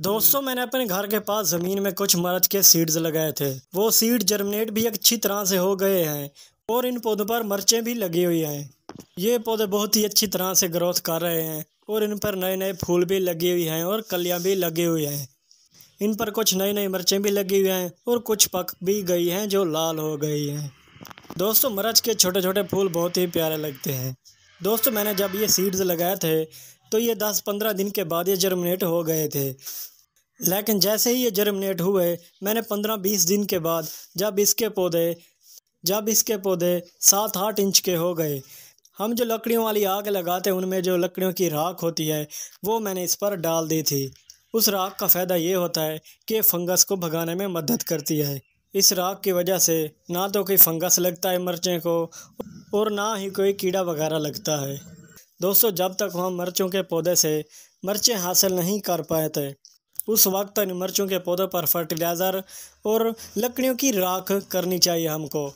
दोस्तों मैंने अपने घर के पास ज़मीन में कुछ मरच के सीड्स लगाए थे वो सीड जर्मिनेट भी अच्छी तरह से हो गए हैं और इन पौधों पर मरचें भी लगी हुई हैं ये पौधे बहुत ही अच्छी तरह से ग्रोथ कर रहे हैं और इन पर नए नए फूल भी लगे हुए हैं और कलियाँ भी लगी हुई हैं इन पर कुछ नई नई मर्चें भी लगी हुई हैं और कुछ पक भी गई हैं जो लाल हो गई हैं दोस्तों मरच के छोटे छोटे फूल बहुत ही प्यारे लगते हैं दोस्तों मैंने जब ये सीड्स लगाए थे तो ये दस पंद्रह दिन के बाद ये जर्मिनेट हो गए थे लेकिन जैसे ही ये जर्मिनेट हुए मैंने पंद्रह बीस दिन के बाद जब इसके पौधे जब इसके पौधे सात आठ इंच के हो गए हम जो लकड़ियों वाली आग लगाते हैं उनमें जो लकड़ियों की राख होती है वो मैंने इस पर डाल दी थी उस राख का फ़ायदा ये होता है कि फंगस को भगाने में मदद करती है इस राख की वजह से ना तो कोई फंगस लगता है मर्चें को और ना ही कोई कीड़ा वगैरह लगता है दोस्तों जब तक हम मिर्चों के पौधे से मिर्चें हासिल नहीं कर पाए थे उस वक्त तक मिर्चों के पौधों पर फर्टिलाइज़र और लकड़ियों की राख करनी चाहिए हमको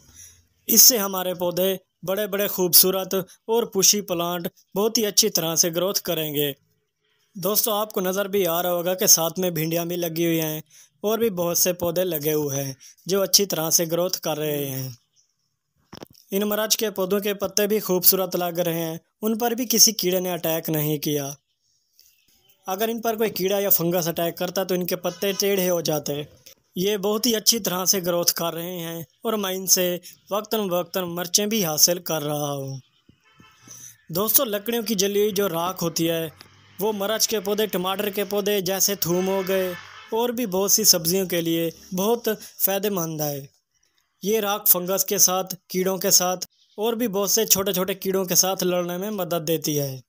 इससे हमारे पौधे बड़े बड़े खूबसूरत और पुशी प्लांट बहुत ही अच्छी तरह से ग्रोथ करेंगे दोस्तों आपको नज़र भी आ रहा होगा कि साथ में भिंडियाँ भी लगी हुई हैं और भी बहुत से पौधे लगे हुए हैं जो अच्छी तरह से ग्रोथ कर रहे हैं इन मरच के पौधों के पत्ते भी खूबसूरत लग रहे हैं उन पर भी किसी कीड़े ने अटैक नहीं किया अगर इन पर कोई कीड़ा या फंगस अटैक करता तो इनके पत्ते टेढ़े हो जाते ये बहुत ही अच्छी तरह से ग्रोथ कर रहे हैं और मैं इनसे वक्ता वक्ता मर्चें भी हासिल कर रहा हूँ दोस्तों लकड़ियों की जली हुई जो राख होती है वो मरच के पौधे टमाटर के पौधे जैसे थूम हो गए और भी बहुत सी सब्जियों के लिए बहुत फ़ायदेमंद है ये राख फंगस के साथ कीड़ों के साथ और भी बहुत से छोटे छोटे कीड़ों के साथ लड़ने में मदद देती है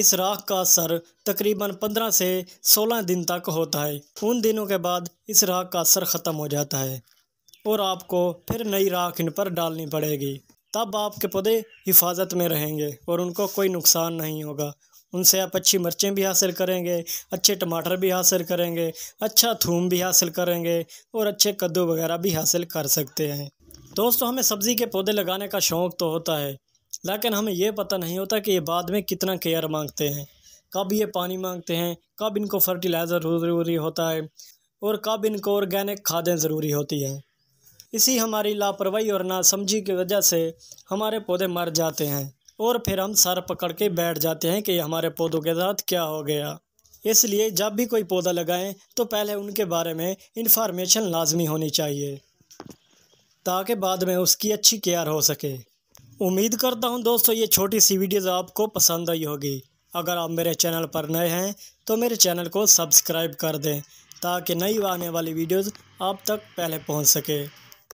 इस राख का असर तकरीबन 15 से 16 दिन तक होता है उन दिनों के बाद इस राख का असर ख़त्म हो जाता है और आपको फिर नई राख इन पर डालनी पड़ेगी तब आपके पौधे हिफाजत में रहेंगे और उनको कोई नुकसान नहीं होगा उनसे आप अच्छी मिर्चें भी हासिल करेंगे अच्छे टमाटर भी हासिल करेंगे अच्छा थूम भी हासिल करेंगे और अच्छे कद्दू वगैरह भी हासिल कर सकते हैं दोस्तों हमें सब्ज़ी के पौधे लगाने का शौक़ तो होता है लेकिन हमें यह पता नहीं होता कि ये बाद में कितना केयर मांगते हैं कब ये पानी मांगते हैं कब इनको फर्टिलाइज़र ज़रूरी होता है और कब इनको ऑर्गेनिक खादें ज़रूरी होती हैं इसी हमारी लापरवाही और नासमझी की वजह से हमारे पौधे मर जाते हैं और फिर हम सर पकड़ के बैठ जाते हैं कि हमारे पौधों के साथ क्या हो गया इसलिए जब भी कोई पौधा लगाएं तो पहले उनके बारे में इन्फॉर्मेशन लाजमी होनी चाहिए ताकि बाद में उसकी अच्छी केयर हो सके उम्मीद करता हूँ दोस्तों ये छोटी सी वीडियोज़ आपको पसंद आई होगी अगर आप मेरे चैनल पर नए हैं तो मेरे चैनल को सब्सक्राइब कर दें ताकि नई आने वाली वीडियोज़ आप तक पहले पहुँच सके